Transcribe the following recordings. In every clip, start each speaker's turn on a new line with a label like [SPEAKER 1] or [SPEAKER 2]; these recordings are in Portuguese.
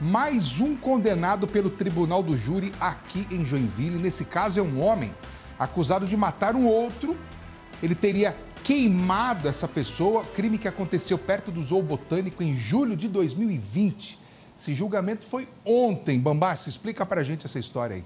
[SPEAKER 1] mais um condenado pelo tribunal do júri aqui em Joinville. Nesse caso, é um homem acusado de matar um outro. Ele teria queimado essa pessoa, crime que aconteceu perto do Zoo Botânico em julho de 2020. Esse julgamento foi ontem. Bambá, se explica para a gente essa história aí.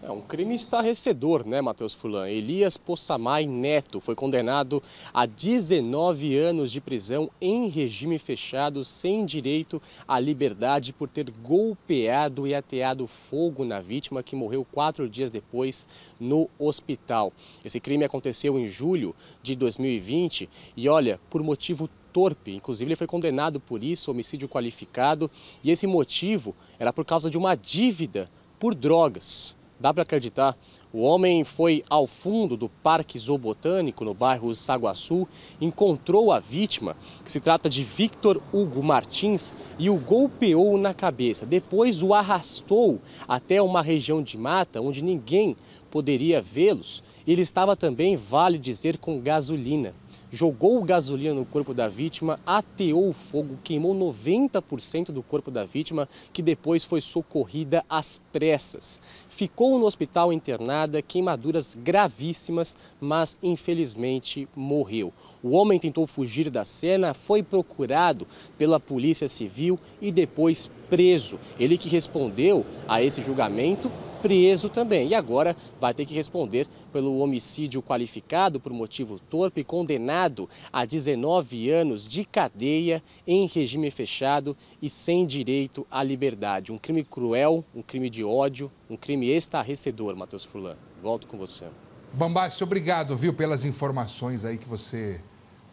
[SPEAKER 1] É um
[SPEAKER 2] crime estarrecedor, né, Matheus Fulan? Elias Poçamai Neto foi condenado a 19 anos de prisão em regime fechado, sem direito à liberdade, por ter golpeado e ateado fogo na vítima, que morreu quatro dias depois no hospital. Esse crime aconteceu em julho de 2020 e, olha, por motivo torpe. Inclusive, ele foi condenado por isso, homicídio qualificado, e esse motivo era por causa de uma dívida por drogas dá para acreditar. O homem foi ao fundo do Parque Zoobotânico, no bairro Saguaçu, encontrou a vítima, que se trata de Victor Hugo Martins, e o golpeou na cabeça. Depois o arrastou até uma região de mata onde ninguém poderia vê-los, ele estava também, vale dizer, com gasolina. Jogou gasolina no corpo da vítima, ateou o fogo, queimou 90% do corpo da vítima, que depois foi socorrida às pressas. Ficou no hospital internada, queimaduras gravíssimas, mas infelizmente morreu. O homem tentou fugir da cena, foi procurado pela Polícia Civil e depois preso. Ele que respondeu a esse julgamento preso também. E agora vai ter que responder pelo homicídio qualificado por motivo torpe, condenado a 19 anos de cadeia em regime fechado e sem direito à liberdade. Um crime cruel, um crime de ódio, um crime estarrecedor, Matheus Furlan. Volto com você.
[SPEAKER 1] Bambassi, obrigado, viu, pelas informações aí que você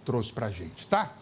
[SPEAKER 1] trouxe pra gente, tá?